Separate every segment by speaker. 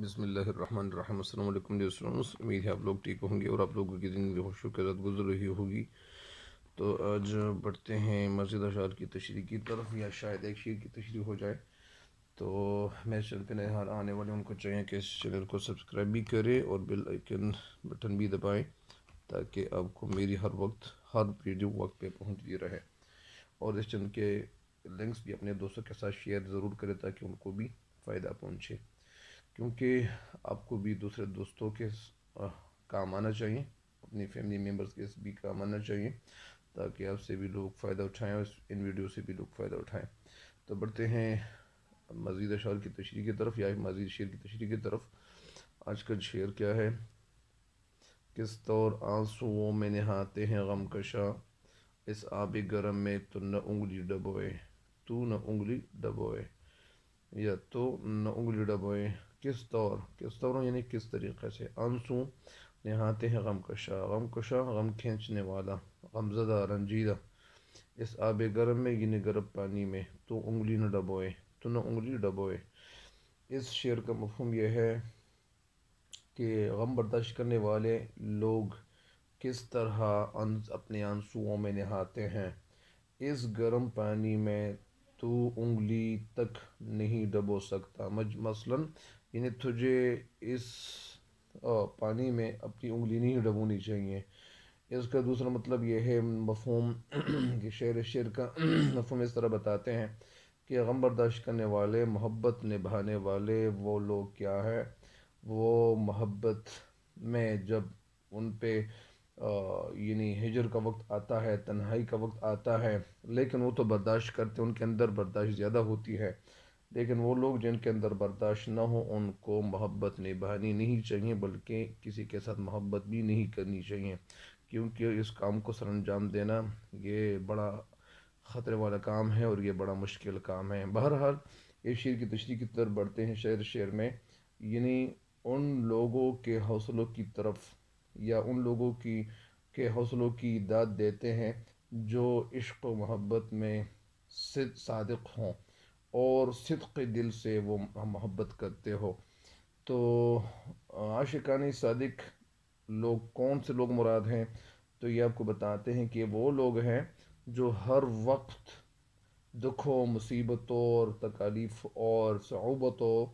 Speaker 1: बसमीम अल्लाम दोस्तों उम्मीद है आप लोग ठीक होंगे और आप लोगों की ज़िंदगी बहुत होकर गुजर रही होगी तो आज बढ़ते हैं मस्जिद अशार की तशरी की तरफ या शायद एक शेर की तशरी हो जाए तो मेरे चैनल पर नए हार आने वाले उनको चाहिए कि इस चैनल को सब्सक्राइब भी करें और बेल आइकन बटन भी दबाएँ ताकि आपको मेरी हर वक्त हर वीडियो वक्त पर पहुँचती रहे और इस चैनल के लिंक्स भी अपने दोस्तों के साथ शेयर ज़रूर करें ताकि उनको भी फ़ायदा पहुँचे क्योंकि आपको भी दूसरे दोस्तों के काम आना चाहिए अपनी फैमिली मेम्बर्स के भी काम आना चाहिए ताकि आपसे भी लोग फ़ायदा उठाएं और इन वीडियो से भी लोग फ़ायदा उठाएं तो बढ़ते हैं मज़ीद अशार की तशरी की तरफ या मज़ीद शेर की तशरी की तरफ आज का शेर क्या है किस तौर आंसुओं में नहाते हैं गम कशा इस आब गर्म में तो न उंगली डबोए तू न उंगली डबोए या तो न उंगली डबोए किस तौर किस तौर यानी किस तरीके से अंसू नहाते हैं गम कशा गम कशा गम खींचने वाला गमजदा रंजीदा इस आब गर्म में गिने गर्म पानी में तो उंगली न डबोए तो न उंगली डबोए इस शेर का मफहम यह है कि गम बर्दाश्त करने वाले लोग किस तरह अंस, अपने आंसुओं में नहाते हैं इस गर्म पानी में तो उंगली तक नहीं डबो सकता मज मसलन इन्हें तुझे इस पानी में अपनी उंगली नहीं डबोनी चाहिए इसका दूसरा मतलब यह है मफहम कि शेर शेर का मफहम इस तरह बताते हैं कि गम बर्दाश्त करने वाले मोहब्बत निभाने वाले वो लोग क्या है वो मोहब्बत में जब उन पर यानी हिजर का वक्त आता है तन्हाई का वक्त आता है लेकिन वो तो बर्दाश्त करते हैं उनके अंदर बर्दाश्त ज़्यादा होती है लेकिन वो लोग जिनके अंदर बर्दाश्त ना हो उनको मोहब्बत निभानी नहीं चाहिए बल्कि किसी के साथ मोहब्बत भी नहीं करनी चाहिए क्योंकि इस काम को सर अंजाम देना ये बड़ा ख़तरे वाला काम है और ये बड़ा मुश्किल काम है बहरहाल ये शेर की तशरी की तरफ बढ़ते हैं शेर शेर में यानी उन लोगों के हौसलों की तरफ या उन लोगों की के हौसलों की दाद देते हैं जो इश्क व मोहब्बत में सिद सादक हों और सिद्क दिल से वो मोहब्बत करते हो तो आशिकानी सदक लोग कौन से लोग मुराद हैं तो ये आपको बताते हैं कि वो लोग हैं जो हर वक्त दुखों मुसीबतों और तकालीफ और सऊबतों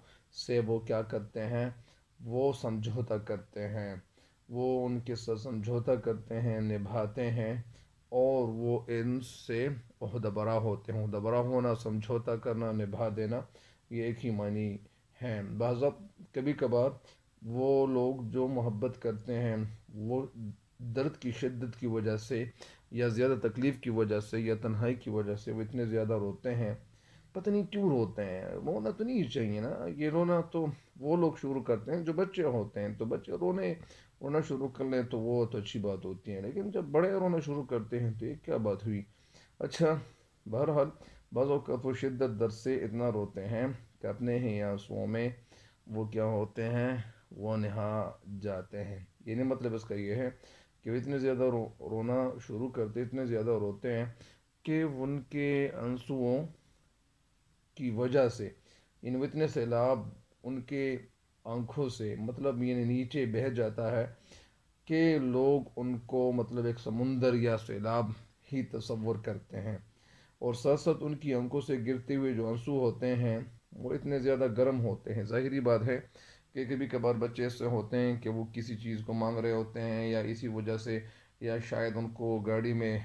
Speaker 1: से वो क्या करते हैं वो समझौता करते हैं वो उनके साथ समझौता करते हैं निभाते हैं और वो इनसे अहदबरा होते हैं अहदबरा होना समझौता करना निभा देना ये एक ही मानी है बाज कभी कभार वो लोग जो मोहब्बत करते हैं वो दर्द की शिद्दत की वजह से या ज़्यादा तकलीफ़ की वजह से या तन्हाई की वजह से वो इतने ज़्यादा रोते हैं पता नहीं क्यों रोते हैं रोना तो नहीं चाहिए ना ये रोना तो वो लोग शुरू करते हैं जो बच्चे होते हैं तो बच्चे रोने रोना शुरू कर लें तो वो तो अच्छी बात होती है लेकिन जब बड़े रोना शुरू करते हैं तो ये क्या बात हुई अच्छा बहरहाल बाज़ वो शिद्दत दर से इतना रोते हैं कि अपने ही आंसुओं में वो क्या होते हैं वो नहा जाते हैं नहीं मतलब इसका ये है कि वो इतने ज़्यादा रो रोना शुरू करते इतने ज़्यादा रोते हैं कि उनके आंसुओं की वजह से इन इतने सैलाब उनके आँखों से मतलब ये नीचे बह जाता है कि लोग उनको मतलब एक समुंदर या सैलाब ही तस्वर करते हैं और साथ साथ उनकी आंखों से गिरते हुए जो आंसू होते हैं वो इतने ज़्यादा गर्म होते हैं ज़ाहरी बात है कि कभी कभार बच्चे ऐसे होते हैं कि वो किसी चीज़ को मांग रहे होते हैं या इसी वजह से या शायद उनको गाड़ी में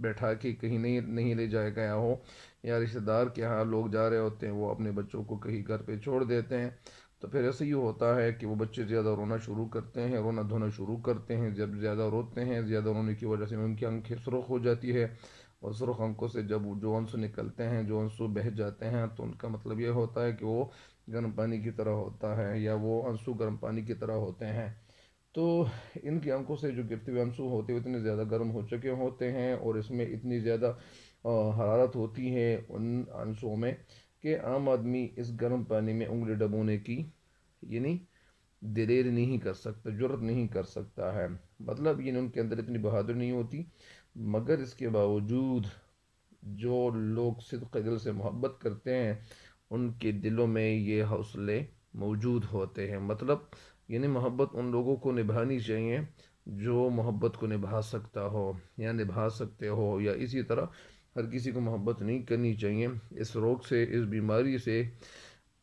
Speaker 1: बैठा के कहीं नहीं नहीं ले जाया गया हो या रिश्तेदार के यहाँ लोग जा रहे होते हैं वो अपने बच्चों को कहीं घर पे छोड़ देते हैं तो फिर ऐसे ही होता है कि वो बच्चे ज़्यादा रोना शुरू करते हैं रोना धोना शुरू करते हैं जब ज़्यादा रोते हैं ज़्यादा रोने की वजह से उनकी आंखें सुरख हो जाती है और सुरख आंखों से जब जो आंसू निकलते हैं जो आंसू बह जाते हैं तो उनका मतलब ये होता है कि वो गर्म पानी की तरह होता है या वो आंसू गर्म पानी की तरह होते हैं तो इनकी आंखों से जो गिरते हुए आंसू होते हुए इतने ज़्यादा गर्म हो चुके होते हैं और इसमें इतनी ज़्यादा हरारत होती है उन आंसुओं में कि आम आदमी इस गर्म पानी में उंगली डबोने की यानी दिलेर नहीं कर सकता जरूरत नहीं कर सकता है मतलब ये उनके अंदर इतनी बहादुर नहीं होती मगर इसके बावजूद जो लोग सिद्क दिल से मोहब्बत करते हैं उनके दिलों में ये हौसले मौजूद होते हैं मतलब यानी मोहब्बत उन लोगों को निभानी चाहिए जो मोहब्बत को निभा सकता हो या निभा सकते हो या इसी तरह हर किसी को मोहब्बत नहीं करनी चाहिए इस रोग से इस बीमारी से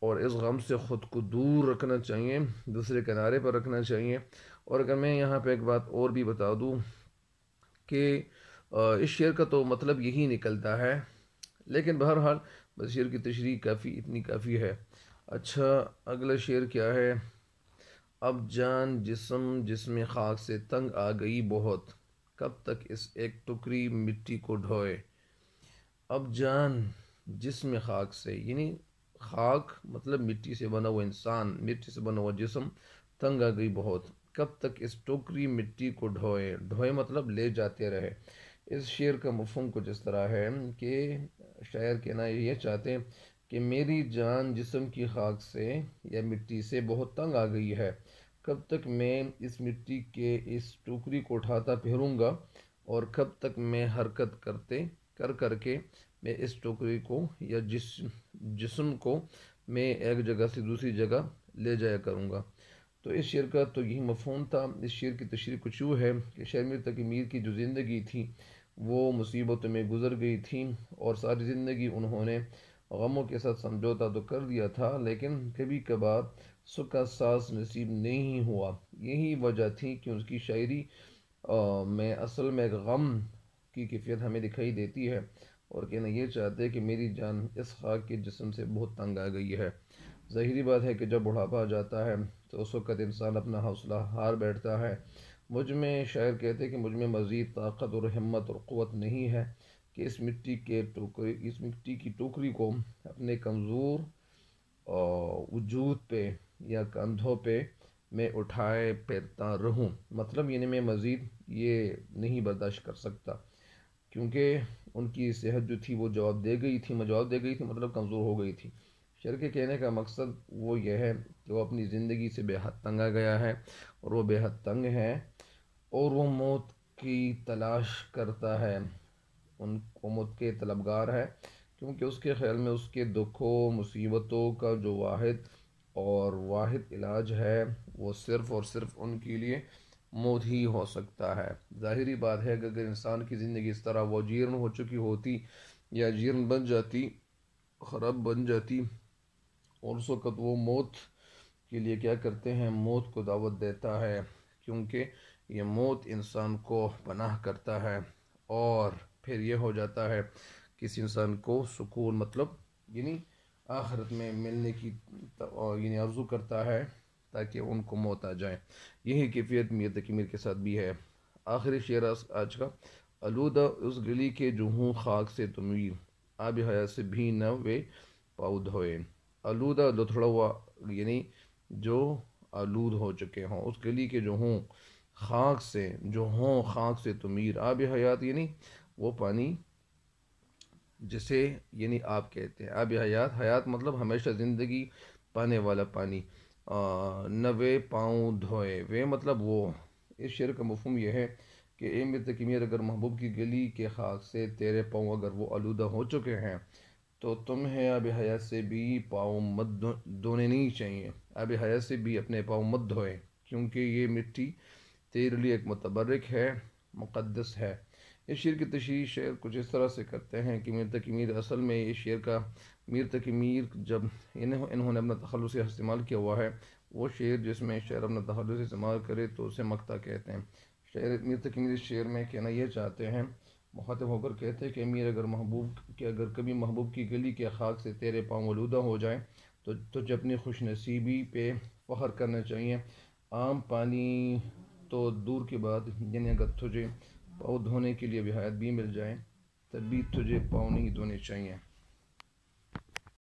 Speaker 1: और इस गम से ख़ुद को दूर रखना चाहिए दूसरे किनारे पर रखना चाहिए और अगर मैं यहाँ पे एक बात और भी बता दूँ कि इस शेर का तो मतलब यही निकलता है लेकिन बहरहाल बस शेर की तशरी काफ़ी इतनी काफ़ी है अच्छा अगला शेर क्या है अब जान जिसम जिसम खाक से तंग आ गई बहुत कब तक इस एक टुकड़ी मिट्टी को ढोए अब जान जिसम खाक से यानी खाक मतलब मिट्टी से बना हुआ इंसान मिट्टी से बना हुआ जिसम तंग आ गई बहुत कब तक इस टोकरी मिट्टी को ढोए ढोए मतलब ले जाते रहे इस शेर का मफहम कुछ इस तरह है कि शायर कहना ये चाहते हैं कि मेरी जान जिसम की खाक से या मिट्टी से बहुत तंग आ गई है कब तक मैं इस मिट्टी के इस टोकरी को उठाता फिरूँगा और कब तक मैं हरकत करते कर करके मैं इस टोकरी को या जिस जिसम को मैं एक जगह से दूसरी जगह ले जाया करूँगा तो इस शेर का तो यही मफहम था इस शेर की तशरी कुछ यूँ है कि शर्मिर मीर की जो ज़िंदगी थी वो मुसीबत में गुजर गई थी और सारी ज़िंदगी उन्होंने गमों के साथ समझौता तो कर दिया था लेकिन कभी कभार सुख का सांस नसीब नहीं हुआ यही वजह थी कि उसकी शायरी में असल में गम की कैफियत हमें दिखाई देती है और कहना ये चाहते हैं कि मेरी जान इस खाक के जिसम से बहुत तंग आ गई है ज़ाहरी बात है कि जब बुढ़ापा आ जाता है तो उस वक़्त इंसान अपना हौसला हार बैठता है मुझ में शायर कहते हैं कि मुझ में मज़ीद ताकत और हिम्मत और क़वत नहीं है कि इस मिट्टी के टोकरी इस मिट्टी की टोकरी को अपने कमज़ोर वजूद पे या कंधों पे मैं उठाए फेरता रहूँ मतलब यानी मैं मज़ीद ये नहीं बर्दाश्त कर सकता क्योंकि उनकी सेहत जो थी वो जवाब दे गई थी जवाब दे गई थी मतलब कमज़ोर हो गई थी शर के कहने का मकसद वो यह है कि वो अपनी ज़िंदगी से बेहद तंग आ गया है और वो बेहद तंग है और वो मौत की तलाश करता है उन मौत के तलबगार है क्योंकि उसके ख्याल में उसके दुखों मुसीबतों का जो वाहिद और वाहिद इलाज है वो सिर्फ़ और सिर्फ़ उनके लिए मौत ही हो सकता है ज़ाहरी बात है कि अगर इंसान की ज़िंदगी इस तरह वो जीर्ण हो चुकी होती या जीर्ण बन जाती खराब बन जाती और उस वक़्त वो मौत के लिए क्या करते हैं मौत को दावत देता है क्योंकि ये मौत इंसान को पनाह करता है और फिर ये हो जाता है किसी इंसान को सुकून मतलब यानी आखिरत में मिलने की यानी आरजू करता है ताकि उनको मौत आ जाए यही कैफियत मीर तकमीर के साथ भी है आखिरी शेर आज का आलूदा उस गली के जो खाक से तमीर आब हया से भी न वे पाउ धोए आलूदा लथड़ा हुआ यानी जो आलूद हो चुके हों उस गली के जो हों खाक से जो हों खाक से तमीर आब हयात यानी वो पानी जिसे यानी आप कहते हैं आब हयात हयात मतलब हमेशा ज़िंदगी पाने वाला पानी न वे पाँव धोए वे मतलब वो इस शेर का मफहम यह है कि ए मित्र कीमियर अगर महबूब की गली के खाक से तेरे पाँव अगर वो आलूदा हो चुके हैं तो तुम्हें अब हया से भी पाँव मत धोने धोने नहीं चाहिए अब हया से भी अपने पाँव मत धोए क्योंकि ये मिट्टी तेरे लिए एक मतबरक है मुक़दस है इस शेर की तशरी शेर कुछ इस तरह से करते हैं कि मीर मीर असल में ये शेर का मीर मीर जब इन्हों इन्होंने अपना तखलस इस्तेमाल किया हुआ है वो शेर जिसमें शेर अपना तखलस इस्तेमाल करे तो उसे मकता कहते हैं शेर मीर तक मीर इस शेर में कहना यह चाहते हैं मुखातब होकर कहते हैं कि मीर अगर महबूब के अगर कभी महबूब की गली के खाक से तेरे पाँव वलूदा हो जाए तो, तो तुझे अपनी खुश नसीबी पे फ़ख्र करना चाहिए आम पानी तो दूर की बात यानी अगर तुझे पाँव धोने के लिए भी हयात भी मिल जाए तब भी तुझे पाँव नहीं धोने चाहिए